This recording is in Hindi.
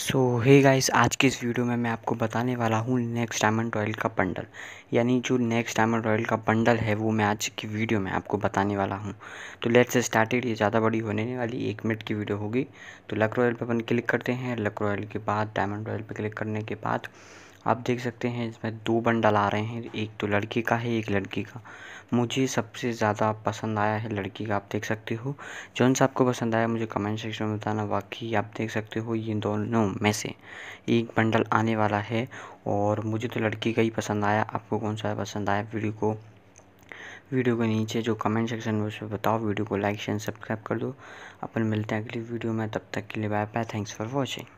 सो हे गाइस आज की इस वीडियो में मैं आपको बताने वाला हूँ नेक्स्ट डायमंड रॉयल का बंडल यानी जो नेक्स्ट डायमंड रॉयल का बंडल है वो मैं आज की वीडियो में आपको बताने वाला हूँ तो लेट्स स्टार्टेड ये ज़्यादा बड़ी होने वाली एक मिनट की वीडियो होगी तो लक रॉयल पर अपन क्लिक करते हैं लक रॉयल के बाद डायमंड रॉयल पर क्लिक करने के बाद आप देख सकते हैं इसमें दो बंडल आ रहे हैं एक तो लड़के का है एक लड़की का मुझे सबसे ज़्यादा पसंद आया है लड़की का आप देख सकते हो जौन सा आपको पसंद आया मुझे कमेंट सेक्शन में बताना बाकी आप देख सकते हो ये दोनों में से एक बंडल आने वाला है और मुझे तो लड़की का ही पसंद आया आपको कौन सा पसंद आया वीडियो को वीडियो के नीचे जो कमेंट सेक्शन में उस पर बताओ वीडियो को लाइक शेयर सब्सक्राइब कर दो अपन मिलते हैं अगली वीडियो में तब तक के लिए bye bye thanks for watching